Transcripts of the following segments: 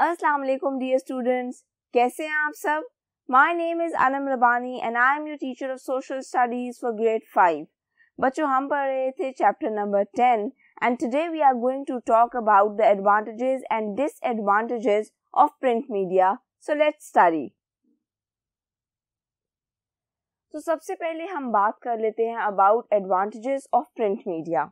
Assalamu alaikum dear students kaise hain aap sab my name is anam rabani and i am your teacher of social studies for grade 5 bachcho hum padh rahe chapter number 10 and today we are going to talk about the advantages and disadvantages of print media so let's study तो सबसे पहले हम बात कर लेते हैं about advantages of print media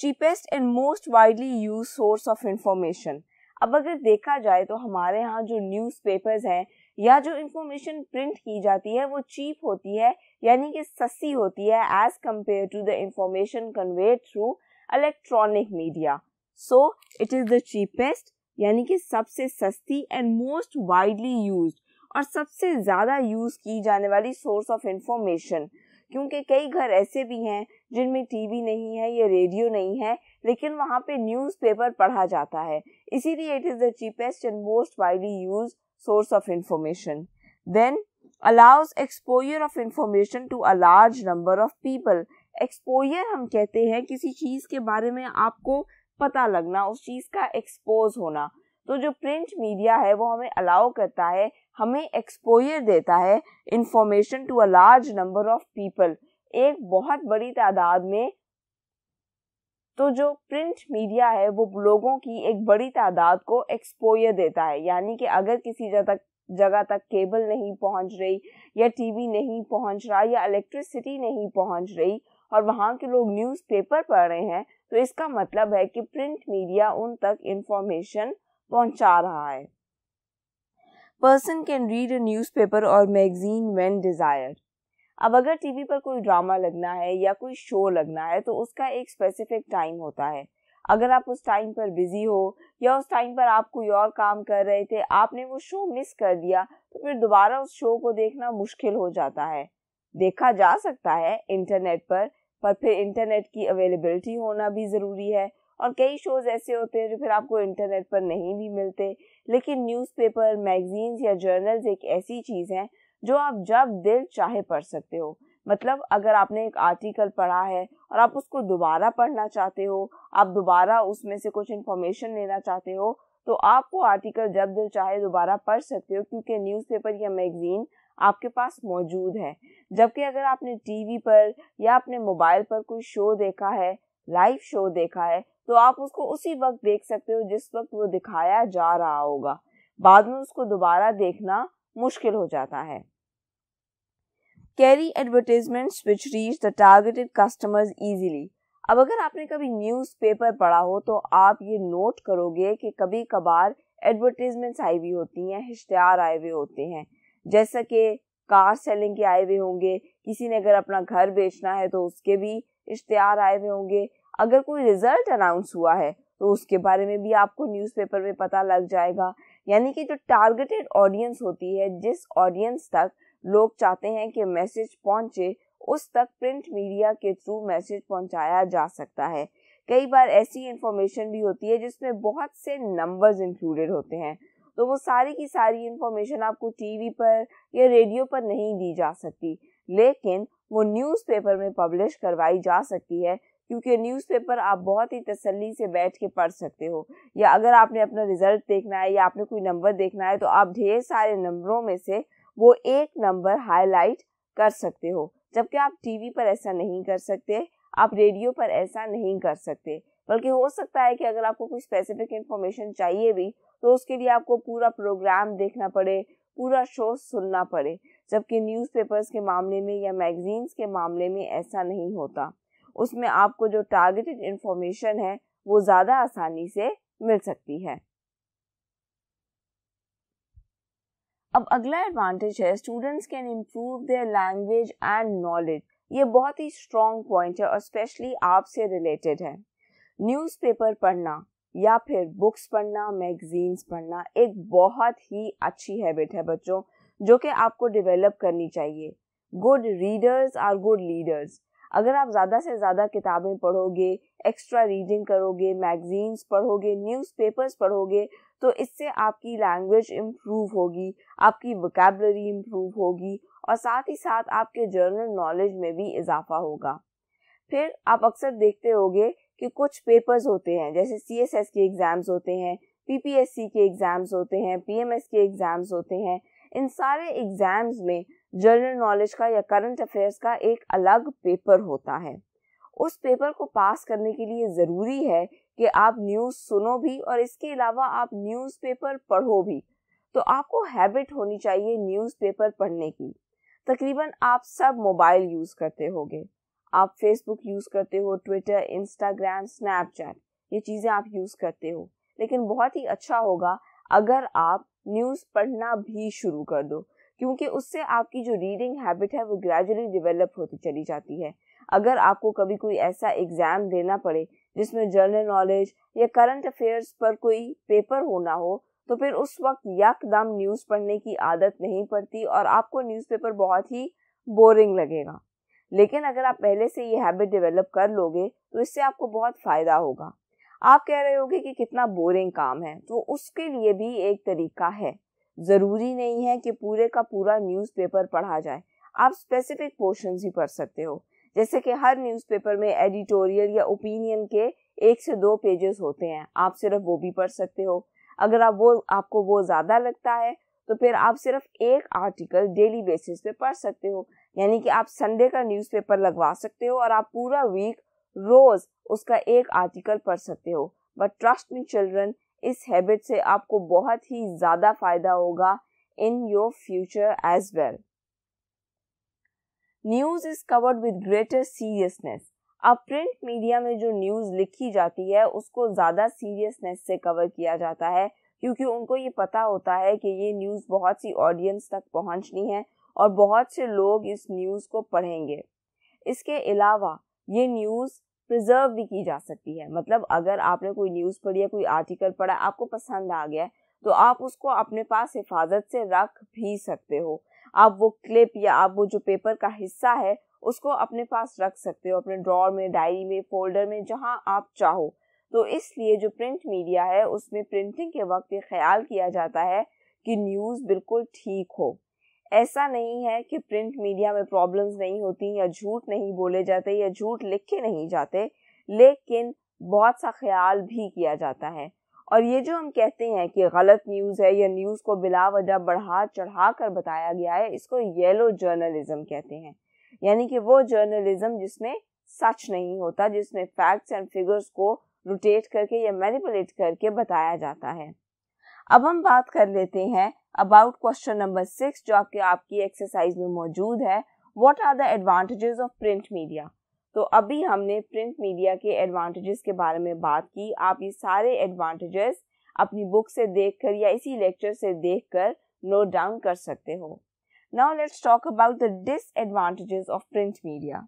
cheapest and most widely use source of information अब अगर देखा जाए तो हमारे यहाँ जो न्यूज़पेपर्स हैं या जो इंफॉर्मेशन प्रिंट की जाती है वो चीप होती है यानी कि सस्ती होती है as compare to the information conveyed through electronic media so it is the cheapest यानी कि सबसे सस्ती एंड मोस्ट वाइडली यूज और सबसे ज़्यादा यूज़ की जाने वाली सोर्स ऑफ इंफॉर्मेशन क्योंकि कई घर ऐसे भी हैं जिनमें टीवी नहीं है या रेडियो नहीं है लेकिन वहाँ पे न्यूज़पेपर पढ़ा जाता है इसीलिए it is the cheapest and most widely use source of information then allows exposure of information to a large number of people exposure हम कहते हैं किसी चीज़ के बारे में आपको पता लगना उस चीज़ का एक्सपोज होना तो जो प्रिंट मीडिया है वो हमें अलाउ करता है हमें एक्सपोजर देता है information to a large number of people एक बहुत बड़ी तादाद में तो जो प्रिंट मीडिया है वो लोगों की एक बड़ी तादाद को एक्सपोजर देता है यानी कि अगर किसी जगह जगह तक केबल नहीं पहुंच रही या टीवी नहीं पहुंच रहा या इलेक्ट्रिसिटी नहीं पहुंच रही और वहाँ के लोग न्यूज़पेपर पढ़ रहे हैं तो इसका मतलब है कि प्रिंट मीडिया उन तक इंफॉर्मेशन पहुंचा रहा है person can read a newspaper और मैगजीन व्हेन डिज़ायर्ड अब अगर टीवी पर कोई ड्रामा लगना है या कोई शो लगना है तो उसका एक स्पेसिफिक टाइम होता है अगर आप उस टाइम पर बिजी हो या उस टाइम पर आप कोई और काम कर रहे थे आपने वो शो मिस कर दिया तो फिर दोबारा उस शो को देखना मुश्किल हो जाता है देखा जा सकता है इंटरनेट पर पर फिर इंटरनेट की अवेलेबिलिटी होना भी ज़रूरी है और कई शोज ऐसे होते हैं जो फिर आपको इंटरनेट पर नहीं भी मिलते लेकिन न्यूज़पेपर मैगजीन्स या जर्नल्स एक ऐसी चीज़ हैं जो आप जब दिल चाहे पढ़ सकते हो मतलब अगर आपने एक आर्टिकल पढ़ा है और आप उसको दोबारा पढ़ना चाहते हो आप दोबारा उसमें से कुछ इन्फॉर्मेशन लेना चाहते हो तो आप वो आर्टिकल जब दिल चाहे दोबारा पढ़ सकते हो क्योंकि न्यूज़पेपर या मैगज़ीन आपके पास मौजूद है जबकि अगर आपने टीवी पर या अपने मोबाइल पर कोई शो देखा है लाइव शो देखा है तो आप उसको उसी वक्त देख सकते हो जिस वक्त वो दिखाया जा रहा होगा बाद में उसको दोबारा देखना मुश्किल हो जाता है carry advertisements which reach the targeted customers easily अब अगर आपने कभी न्यूज़पेपर पढ़ा हो तो आप ये नोट करोगे कि कभी कभार एडवर्टीजमेंट्स आई हुई होती हैं इश्तेहार आए हुए होते हैं जैसा कि कार सेलिंग के आए हुए होंगे किसी ने अगर अपना घर बेचना है तो उसके भी इश्तेहार आए हुए होंगे अगर कोई रिजल्ट अनाउंस हुआ है तो उसके बारे में भी आपको न्यूज़पेपर में पता लग जाएगा यानी कि जो टारगेटेड ऑडियंस होती है जिस ऑडियंस तक लोग चाहते हैं कि मैसेज पहुंचे उस तक प्रिंट मीडिया के थ्रू मैसेज पहुंचाया जा सकता है कई बार ऐसी इन्फॉर्मेशन भी होती है जिसमें बहुत से नंबर्स इंक्लूडेड होते हैं तो वो सारी की सारी इन्फॉर्मेशन आपको टीवी पर या रेडियो पर नहीं दी जा सकती लेकिन वो न्यूज़पेपर में पब्लिश करवाई जा सकती है क्योंकि न्यूज़पेपर आप बहुत ही तसल्ली से बैठ के पढ़ सकते हो या अगर आपने अपना रिजल्ट देखना है या आपने कोई नंबर देखना है तो आप ढेर सारे नंबरों में से वो एक नंबर हाईलाइट कर सकते हो जबकि आप टीवी पर ऐसा नहीं कर सकते आप रेडियो पर ऐसा नहीं कर सकते बल्कि हो सकता है कि अगर आपको कोई स्पेसिफिक इन्फॉर्मेशन चाहिए भी तो उसके लिए आपको पूरा प्रोग्राम देखना पड़े पूरा शो सुनना पड़े जबकि न्यूज़पेपर्स के मामले में या मैगजीन्स के मामले में ऐसा नहीं होता उसमें आपको जो टारगेटेड इन्फॉर्मेशन है वो ज़्यादा आसानी से मिल सकती है अब अगला एडवांटेज है students can improve their language and knowledge ये बहुत ही स्ट्रॉन्ग पॉइंट है और स्पेशली आपसे रिलेटेड है न्यूज़पेपर पढ़ना या फिर बुक्स पढ़ना मैगजीन्स पढ़ना एक बहुत ही अच्छी हैबिट है बच्चों जो कि आपको डेवलप करनी चाहिए good readers are good leaders अगर आप ज़्यादा से ज़्यादा किताबें पढ़ोगे एक्स्ट्रा रीडिंग करोगे मैगजीन्स पढ़ोगे न्यूज़पेपर्स पढ़ोगे तो इससे आपकी लैंग्वेज इम्प्रूव होगी आपकी वोकेबलरी इम्प्रूव होगी और साथ ही साथ आपके जर्नल नॉलेज में भी इजाफा होगा फिर आप अक्सर देखते होंगे कि कुछ पेपर्स होते हैं जैसे सी एस एस के एग्ज़ाम्स होते हैं पी पी एस सी के एग्ज़ाम्स होते हैं पी एम एस के एग्ज़ाम्स होते हैं इन सारे एग्ज़ाम्स में जनरल नॉलेज का या करंट अफेयर्स का एक अलग पेपर होता है उस पेपर को पास करने के लिए ज़रूरी है कि आप न्यूज़ सुनो भी और इसके अलावा आप न्यूज़पेपर पढ़ो भी तो आपको हैबिट होनी चाहिए न्यूज़पेपर पढ़ने की तकरीबन आप सब मोबाइल यूज़ करते होंगे आप फेसबुक यूज़ करते हो ट्विटर इंस्टाग्राम स्नैपचैट ये चीज़ें आप यूज़ करते हो लेकिन बहुत ही अच्छा होगा अगर आप न्यूज़ पढ़ना भी शुरू कर दो क्योंकि उससे आपकी जो रीडिंग हैबिट है वो ग्रेजुअली डेवलप होती चली जाती है अगर आपको कभी कोई ऐसा एग्ज़ाम देना पड़े जिसमें जनरल नॉलेज या करंट अफेयर्स पर कोई पेपर होना हो तो फिर उस वक्त यकदम न्यूज़ पढ़ने की आदत नहीं पड़ती और आपको न्यूज़पेपर बहुत ही बोरिंग लगेगा लेकिन अगर आप पहले से ये हैबिट डेवलप कर लोगे तो इससे आपको बहुत फ़ायदा होगा आप कह रहे होगे कि कितना बोरिंग काम है तो उसके लिए भी एक तरीका है ज़रूरी नहीं है कि पूरे का पूरा न्यूज़पेपर पढ़ा जाए आप स्पेसिफिक पोर्शन ही पढ़ सकते हो जैसे कि हर न्यूज़पेपर में एडिटोरियल या ओपिनियन के एक से दो पेजेस होते हैं आप सिर्फ वो भी पढ़ सकते हो अगर आप वो आपको वो ज़्यादा लगता है तो फिर आप सिर्फ एक आर्टिकल डेली बेसिस पे पढ़ सकते हो यानी कि आप संडे का न्यूज़पेपर लगवा सकते हो और आप पूरा वीक रोज़ उसका एक आर्टिकल पढ़ सकते हो बट ट्रस्ट मी चिल्ड्रन इस हैबिट से आपको बहुत ही ज़्यादा फायदा होगा in your future as well news is covered with greater seriousness अब प्रिंट मीडिया में जो न्यूज़ लिखी जाती है उसको ज़्यादा सीरियसनेस से कवर किया जाता है क्योंकि उनको ये पता होता है कि ये न्यूज़ बहुत सी ऑडियंस तक पहुंचनी है और बहुत से लोग इस न्यूज़ को पढ़ेंगे इसके अलावा ये न्यूज़ प्रिजर्व भी की जा सकती है मतलब अगर आपने कोई न्यूज़ पढ़ी या कोई आर्टिकल पढ़ा आपको पसंद आ गया तो आप उसको अपने पास हिफाजत से रख भी सकते हो आप वो क्लिप या आप वो जो पेपर का हिस्सा है उसको अपने पास रख सकते हो अपने ड्रॉर में डायरी में फोल्डर में जहाँ आप चाहो तो इसलिए जो प्रिंट मीडिया है उसमें प्रिंटिंग के वक्त ये ख्याल किया जाता है कि न्यूज़ बिल्कुल ठीक हो ऐसा नहीं है कि प्रिंट मीडिया में प्रॉब्लम्स नहीं होती या झूठ नहीं बोले जाते या झूठ लिखे नहीं जाते लेकिन बहुत सा ख्याल भी किया जाता है और ये जो हम कहते हैं कि गलत न्यूज़ है या न्यूज़ को बिला वजह बढ़ा चढ़ा कर बताया गया है इसको येलो जर्नलिज्म कहते हैं यानी कि वो जर्नलिज्म जिसमें सच नहीं होता जिसमें फैक्ट्स एंड फिगर्स को रोटेट करके या मैनिपुलेट करके बताया जाता है अब हम बात कर लेते हैं अबाउट क्वेश्चन नंबर सिक्स जो आपके आपकी एक्सरसाइज में मौजूद है what are the advantages of print media तो अभी हमने प्रिंट मीडिया के एडवांटेजेस के बारे में बात की आप ये सारे एडवांटेजेस अपनी बुक से देखकर या इसी लेक्चर से देखकर नोट डाउन कर सकते हो now let's talk about the disadvantages of print media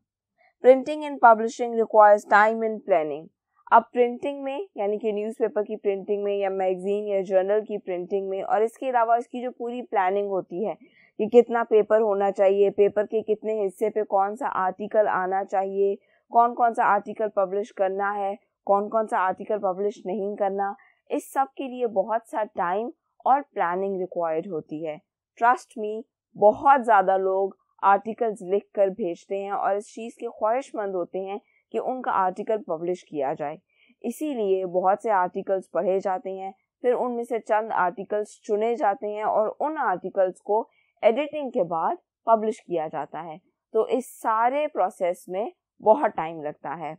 printing and publishing requires time and planning अब प्रिंटिंग में यानी कि न्यूज़पेपर की प्रिंटिंग में या मैगज़ीन या जर्नल की प्रिंटिंग में और इसके अलावा इसकी जो पूरी प्लानिंग होती है कि कितना पेपर होना चाहिए पेपर के कितने हिस्से पे कौन सा आर्टिकल आना चाहिए कौन कौन सा आर्टिकल पब्लिश करना है कौन कौन सा आर्टिकल पब्लिश नहीं करना इस सब के लिए बहुत सा टाइम और प्लानिंग रिक्वायर्ड होती है ट्रस्ट मी बहुत ज़्यादा लोग आर्टिकल्स लिख कर भेजते हैं और इस चीज़ के ख्वाहिशमंद होते हैं कि उनका आर्टिकल पब्लिश किया जाए इसीलिए बहुत से आर्टिकल्स पढ़े जाते हैं फिर उनमें से चंद आर्टिकल्स चुने जाते हैं और उन आर्टिकल्स को एडिटिंग के बाद पब्लिश किया जाता है तो इस सारे प्रोसेस में बहुत टाइम लगता है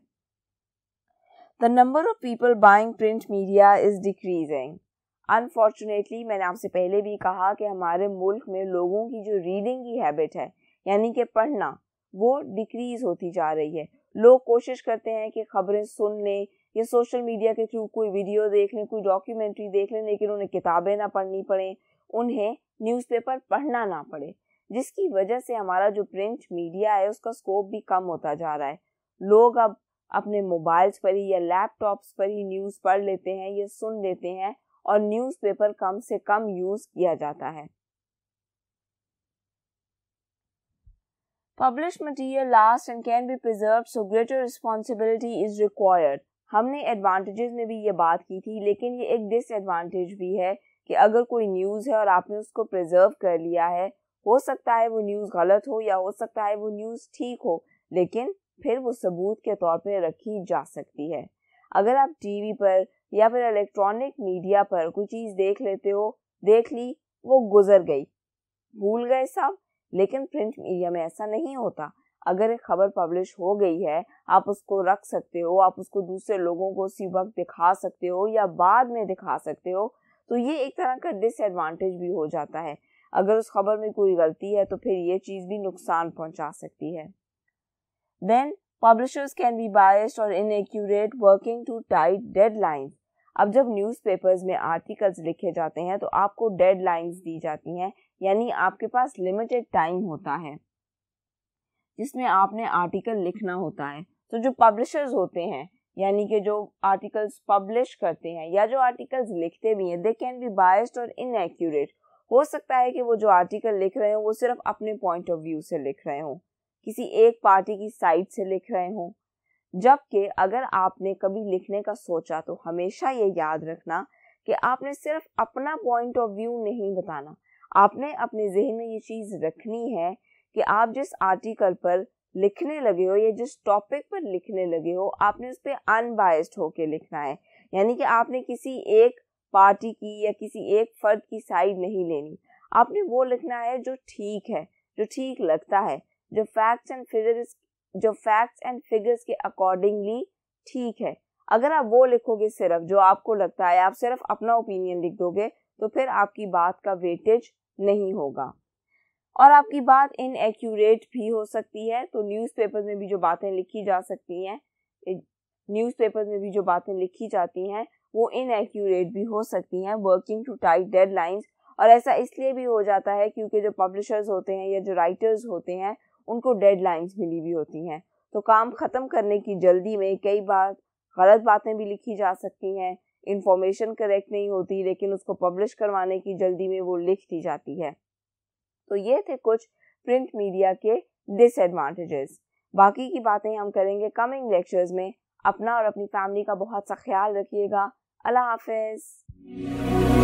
the number of people buying print media is decreasing unfortunately मैंने आपसे पहले भी कहा कि हमारे मुल्क में लोगों की जो रीडिंग की हैबिट है यानी कि पढ़ना वो डिक्रीज होती जा रही है लोग कोशिश करते हैं कि खबरें सुन लें या सोशल मीडिया के थ्रू कोई वीडियो देख लें कोई डॉक्यूमेंट्री देख लें लेकिन उन्हें किताबें ना पढ़नी पड़ें उन्हें न्यूज़पेपर पढ़ना ना पड़े जिसकी वजह से हमारा जो प्रिंट मीडिया है उसका स्कोप भी कम होता जा रहा है लोग अब अपने मोबाइल्स पर ही या लैपटॉप्स पर ही न्यूज़ पढ़ लेते हैं या सुन लेते हैं और न्यूज़पेपर कम से कम यूज़ किया जाता है publish material last and can be preserve so greater responsibility is required हमने एडवांटेजेस में भी ये बात की थी लेकिन ये एक डिसएडवांटेज भी है कि अगर कोई न्यूज़ है और आपने उसको प्रिजर्व कर लिया है हो सकता है वो न्यूज़ गलत हो या हो सकता है वो न्यूज़ ठीक हो लेकिन फिर वो सबूत के तौर पर रखी जा सकती है अगर आप टीवी पर या फिर इलेक्ट्रॉनिक मीडिया पर कोई चीज़ देख लेते हो देख ली वो गुजर गई भूल गए सब लेकिन प्रिंट मीडिया में ऐसा नहीं होता अगर एक खबर पब्लिश हो गई है आप उसको रख सकते हो आप उसको दूसरे लोगों को उसी वक्त दिखा सकते हो या बाद में दिखा सकते हो तो ये एक तरह का डिसएडवांटेज भी हो जाता है अगर उस खबर में कोई गलती है तो फिर ये चीज़ भी नुकसान पहुंचा सकती है then publishers can be biased और inaccurate working to tight deadlines अब जब न्यूज़पेपर्स में आर्टिकल्स लिखे जाते हैं तो आपको डेडलाइंस दी जाती हैं यानी आपके पास लिमिटेड टाइम होता है जिसमें आपने आर्टिकल लिखना होता है तो जो पब्लिशर्स होते हैं यानी कि जो आर्टिकल्स पब्लिश करते हैं या जो आर्टिकल्स लिखते भी हैं दे कैन बी बायस्ड और इनएक्यूरेट हो सकता है कि वो जो आर्टिकल लिख रहे हो वो सिर्फ अपने पॉइंट ऑफ व्यू से लिख रहे हो किसी एक पार्टी की साइड से लिख रहे हों जबकि अगर आपने कभी लिखने का सोचा तो हमेशा ये याद रखना कि आपने सिर्फ अपना पॉइंट ऑफ व्यू नहीं बताना आपने अपने जहन में ये चीज़ रखनी है कि आप जिस आर्टिकल पर लिखने लगे हो या जिस टॉपिक पर लिखने लगे हो आपने उस पर अनबायस्ड होके लिखना है यानी कि आपने किसी एक पार्टी की या किसी एक फर्द की साइड नहीं लेनी आपने वो लिखना है जो ठीक है जो ठीक लगता है जो फैक्ट्स एंड फिगर्स जो फैक्ट्स एंड फिगर्स के अकॉर्डिंगली ठीक है अगर आप वो लिखोगे सिर्फ जो आपको लगता है आप सिर्फ अपना ओपिनियन लिख दोगे तो फिर आपकी बात का वेटेज नहीं होगा और आपकी बात इनएक्यूरेट भी हो सकती है तो न्यूज़पेपर में भी जो बातें लिखी जा सकती हैं न्यूज़पेपर में भी जो बातें लिखी जाती हैं वो इनएक्यूरेट भी हो सकती हैं वर्किंग टू टाइट डेडलाइंस और ऐसा इसलिए भी हो जाता है क्योंकि जो पब्लिशर्स होते हैं या जो राइटर्स होते हैं उनको डेडलाइंस मिली हुई होती हैं तो काम ख़त्म करने की जल्दी में कई बार गलत बातें भी लिखी जा सकती हैं इन्फॉर्मेशन करेक्ट नहीं होती लेकिन उसको पब्लिश करवाने की जल्दी में वो लिख दी जाती है तो ये थे कुछ प्रिंट मीडिया के डिसएडवांटेजेस बाकी की बातें हम करेंगे कमिंग लेक्चर्स में अपना और अपनी फैमिली का बहुत सा ख्याल रखिएगा अल्लाह हाफिज़